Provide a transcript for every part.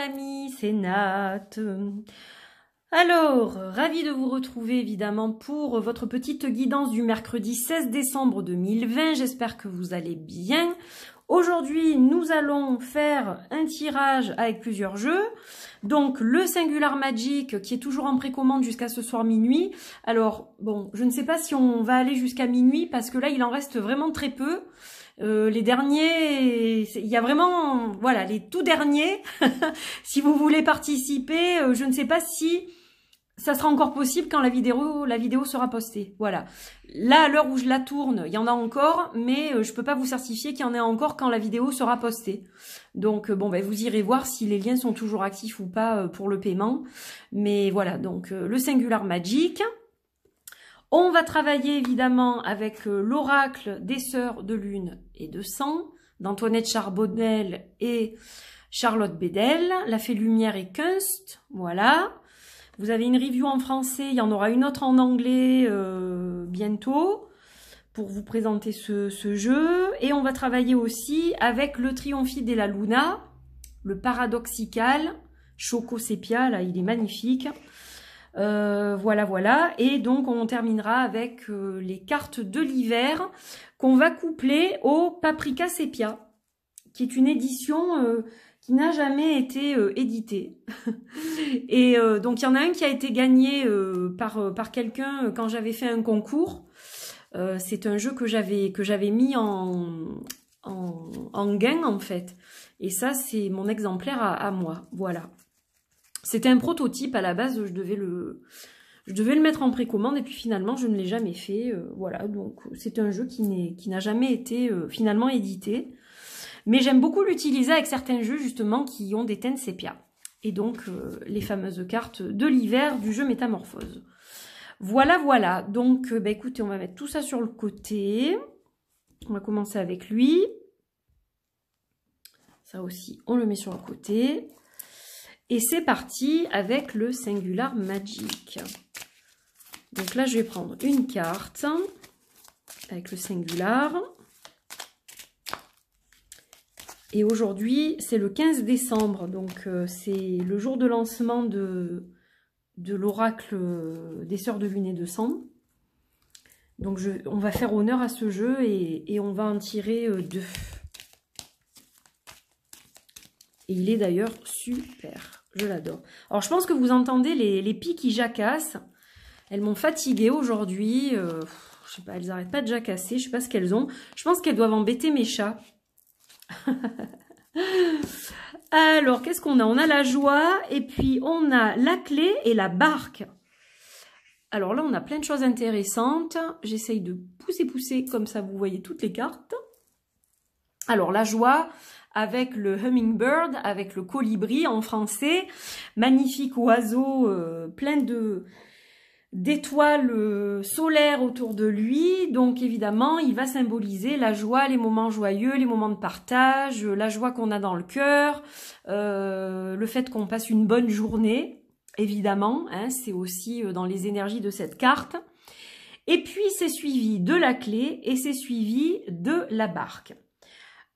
amis, c'est Nat. Alors, ravi de vous retrouver évidemment pour votre petite guidance du mercredi 16 décembre 2020. J'espère que vous allez bien. Aujourd'hui, nous allons faire un tirage avec plusieurs jeux. Donc, le Singular Magic qui est toujours en précommande jusqu'à ce soir minuit. Alors, bon, je ne sais pas si on va aller jusqu'à minuit parce que là, il en reste vraiment très peu. Euh, les derniers, il y a vraiment, voilà, les tout derniers. si vous voulez participer, euh, je ne sais pas si ça sera encore possible quand la vidéo, la vidéo sera postée. Voilà. Là, à l'heure où je la tourne, il y en a encore, mais euh, je peux pas vous certifier qu'il y en a encore quand la vidéo sera postée. Donc, bon, ben, vous irez voir si les liens sont toujours actifs ou pas pour le paiement. Mais voilà, donc, le Singular Magic. On va travailler évidemment avec euh, l'oracle des sœurs de lune et de sang, d'Antoinette Charbonnel et Charlotte Bédel, La Fée Lumière et Kunst, voilà. Vous avez une review en français, il y en aura une autre en anglais euh, bientôt pour vous présenter ce, jeu. Et on va travailler aussi avec le triomphe de la Luna, le Paradoxical, Choco Sepia, là il est magnifique. Euh, voilà, voilà. Et donc on terminera avec euh, les cartes de l'hiver qu'on va coupler au Paprika Sepia, qui est une édition euh, qui n'a jamais été éditée. et donc il y en a un qui a été gagné par, quelqu'un quand j'avais fait un concours. C'est un jeu que j'avais que j'avais mis en, en, gain en fait. Et ça, c'est mon exemplaire à moi. Voilà. C'était un prototype à la base, je devais le, je devais le mettre en précommande et puis finalement je ne l'ai jamais fait. Euh, voilà, donc c'est un jeu qui n'a jamais été euh, finalement édité. Mais j'aime beaucoup l'utiliser avec certains jeux justement qui ont des teintes sépia. Et donc euh, les fameuses cartes de l'hiver du jeu Métamorphose. Voilà, voilà. Donc bah, écoutez, on va mettre tout ça sur le côté. On va commencer avec lui. Ça aussi, on le met sur le côté. Et c'est parti avec le Singular Magic. Donc là, je vais prendre une carte avec le Singular. Et aujourd'hui, c'est le 15 décembre, donc euh, c'est le jour de lancement de, de l'oracle des Sœurs de Lune et de Sang. Donc je, on va faire honneur à ce jeu et, et on va en tirer euh, deux. Et il est d'ailleurs super. Je l'adore. Alors, je pense que vous entendez les, les qui jacassent. Elles m'ont fatiguée aujourd'hui. Euh, je sais pas, elles n'arrêtent pas de jacasser. Je sais pas ce qu'elles ont. Je pense qu'elles doivent embêter mes chats. Alors, qu'est-ce qu'on a On a la joie et puis on a la clé et la barque. Alors là, on a plein de choses intéressantes. J'essaye de pousser, pousser comme ça, vous voyez toutes les cartes. Alors, la joie, avec le hummingbird, avec le colibri en français, magnifique oiseau euh, plein de d'étoiles euh, solaires autour de lui. Donc évidemment, il va symboliser la joie, les moments joyeux, les moments de partage, la joie qu'on a dans le cœur, euh, le fait qu'on passe une bonne journée, évidemment. Hein. c'est aussi dans les énergies de cette carte. Et puis c'est suivi de la clé et c'est suivi de la barque.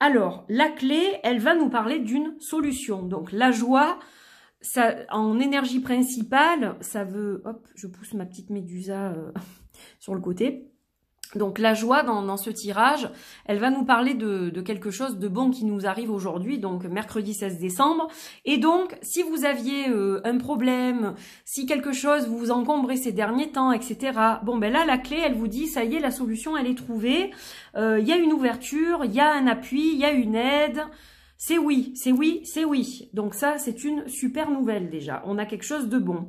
Alors, la clé, elle va nous parler d'une solution. Donc, la joie, en énergie principale, ça veut... Hop, je pousse ma petite médusa euh, sur le côté. Donc la joie dans, ce tirage, elle va nous parler de, quelque chose de bon qui nous arrive aujourd'hui, donc mercredi 16 décembre. Et donc, si vous aviez euh, un problème, si quelque chose vous encombrait ces derniers temps, etc., bon ben là, la clé, elle vous dit, ça y est, la solution, elle est trouvée. Euh, il y a une ouverture, il y a un appui, il y a une aide. C'est oui, c'est oui, c'est oui. Donc ça, c'est une super nouvelle déjà. On a quelque chose de bon.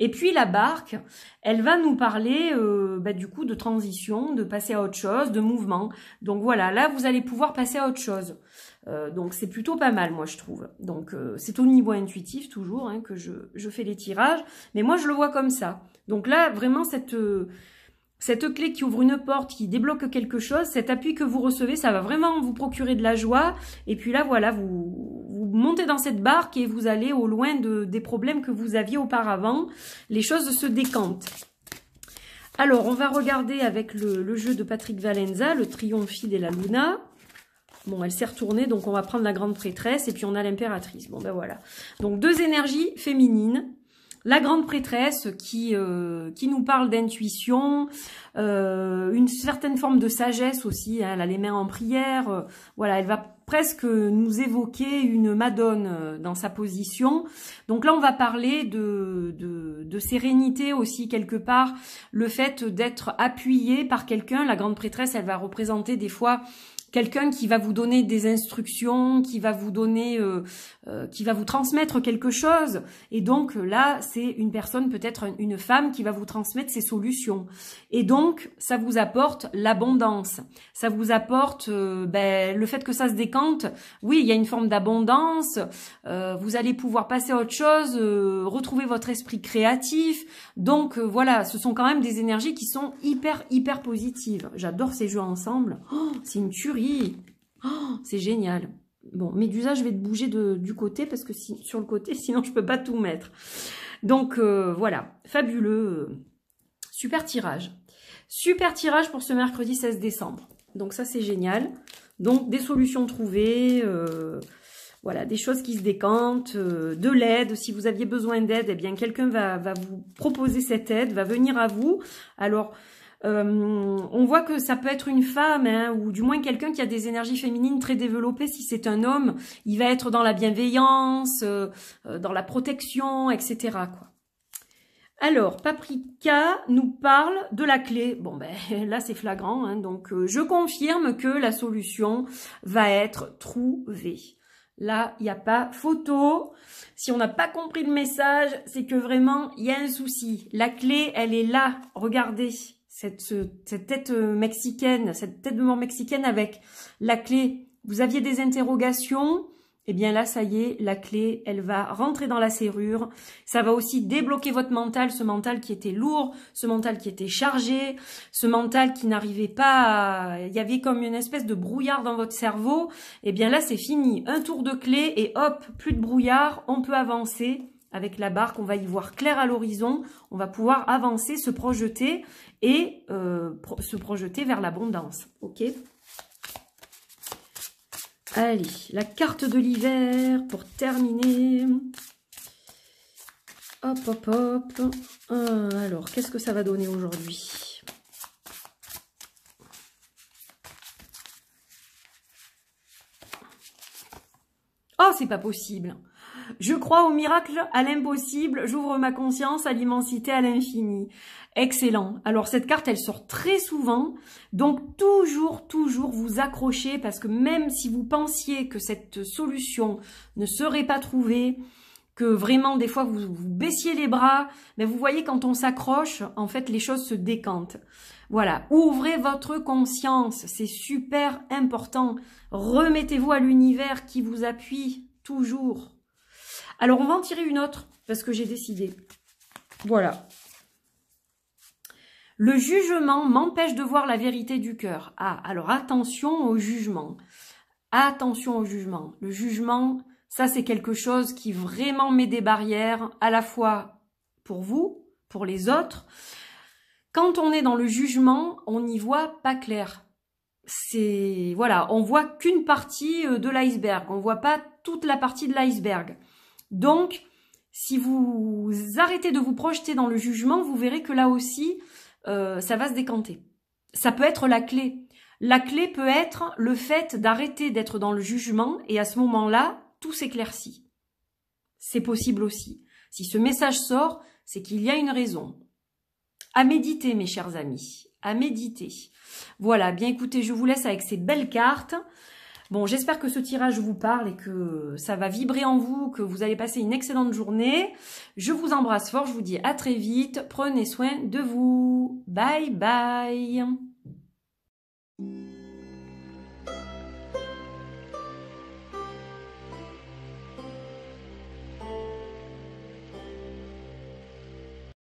Et puis la barque, elle va nous parler euh, bah, du coup de transition, de passer à autre chose, de mouvement. Donc voilà, là vous allez pouvoir passer à autre chose. Euh, donc c'est plutôt pas mal, moi je trouve. Donc euh, c'est au niveau intuitif toujours hein, que je, je, fais les tirages, mais moi je le vois comme ça. Donc là vraiment cette cette clé qui ouvre une porte, qui débloque quelque chose, cet appui que vous recevez, ça va vraiment vous procurer de la joie. Et puis là voilà, vous montez dans cette barque et vous allez au loin des problèmes que vous aviez auparavant. Les choses se décantent. Alors, on va regarder avec le, jeu de Patrick Valenza, le triomphe de la Luna. Bon, elle s'est retournée, donc on va prendre la grande prêtresse et puis on a l'impératrice. Bon, ben voilà. Donc, deux énergies féminines la grande prêtresse qui, euh, qui nous parle d'intuition, euh, une certaine forme de sagesse aussi, hein, elle a les mains en prière, euh, voilà, elle va presque nous évoquer une madone dans sa position. Donc là, on va parler de, de, de sérénité aussi quelque part, le fait d'être appuyé par quelqu'un. La grande prêtresse, elle va représenter des fois quelqu'un qui va vous donner des instructions, qui va vous donner, euh, euh, qui va vous transmettre quelque chose. Et donc là, c'est une personne, peut-être une femme, qui va vous transmettre ses solutions. Et donc, ça vous apporte l'abondance. Ça vous apporte euh, ben, le fait que ça se décante. Oui, il y a une forme d'abondance. Euh, vous allez pouvoir passer à autre chose, retrouver votre esprit créatif. Donc voilà, ce sont quand même des énergies qui sont hyper, hyper positives. J'adore ces jeux ensemble. Oh, c'est une tuerie oh, C'est génial Bon, mais d'usage, je vais te bouger du côté, parce que si, sur le côté, sinon je peux pas tout mettre. Donc, euh, voilà, fabuleux Super tirage Super tirage pour ce mercredi 16 décembre. Donc ça, c'est génial. Donc, des solutions trouvées, euh, voilà, des choses qui se décantent, euh, de l'aide. Si vous aviez besoin d'aide, eh bien, quelqu'un va, vous proposer cette aide, va venir à vous. Alors, euh, on voit que ça peut être une femme, hein, ou du moins quelqu'un qui a des énergies féminines très développées. Si c'est un homme, il va être dans la bienveillance, euh, euh, dans la protection, etc. Quoi. Alors, Paprika nous parle de la clé. Bon, ben là, c'est flagrant. Hein. donc, je confirme que la solution va être trouvée. Là, il n'y a pas photo. Si on n'a pas compris le message, c'est que vraiment, il y a un souci. La clé, elle est là. Regardez cette, tête euh, mexicaine, cette tête de mort mexicaine avec la clé. Vous aviez des interrogations, et eh bien là, ça y est, la clé, elle va rentrer dans la serrure. Ça va aussi débloquer votre mental, ce mental qui était lourd, ce mental qui était chargé, ce mental qui n'arrivait pas Il y avait comme une espèce de brouillard dans votre cerveau. Et eh bien là, c'est fini. Un tour de clé et hop, plus de brouillard, on peut avancer avec la barque, on va y voir clair à l'horizon, on va pouvoir avancer, se projeter et euh, se projeter vers l'abondance. Ok Allez, la carte de l'hiver pour terminer. Hop, hop, hop. Euh, alors, qu'est-ce que ça va donner aujourd'hui Oh, c'est pas possible je crois au miracle, à l'impossible, j'ouvre ma conscience à l'immensité, à l'infini. Excellent. Alors cette carte, elle sort très souvent. Donc toujours, toujours vous accrochez parce que même si vous pensiez que cette solution ne serait pas trouvée, que vraiment des fois vous, vous baissiez les bras, mais vous voyez quand on s'accroche, en fait les choses se décantent. Voilà, ouvrez votre conscience, c'est super important. Remettez-vous à l'univers qui vous appuie toujours. Alors, on va en tirer une autre, parce que j'ai décidé. Voilà. Le jugement m'empêche de voir la vérité du cœur. Ah, alors attention au jugement. Attention au jugement. Le jugement, ça c'est quelque chose qui vraiment met des barrières à la fois pour vous, pour les autres. Quand on est dans le jugement, on n'y voit pas clair. C'est voilà, on voit qu'une partie euh, de l'iceberg, on voit pas toute la partie de l'iceberg. Donc, si vous arrêtez de vous projeter dans le jugement, vous verrez que là aussi, euh, ça va se décanter. Ça peut être la clé. La clé peut être le fait d'arrêter d'être dans le jugement et à ce moment-là, tout s'éclaircit. C'est possible aussi. Si ce message sort, c'est qu'il y a une raison. À méditer, mes chers amis. À méditer. Voilà, bien écoutez, je vous laisse avec ces belles cartes. Bon, j'espère que ce tirage vous parle et que ça va vibrer en vous, que vous allez passer une excellente journée. Je vous embrasse fort, je vous dis à très vite. Prenez soin de vous. Bye bye.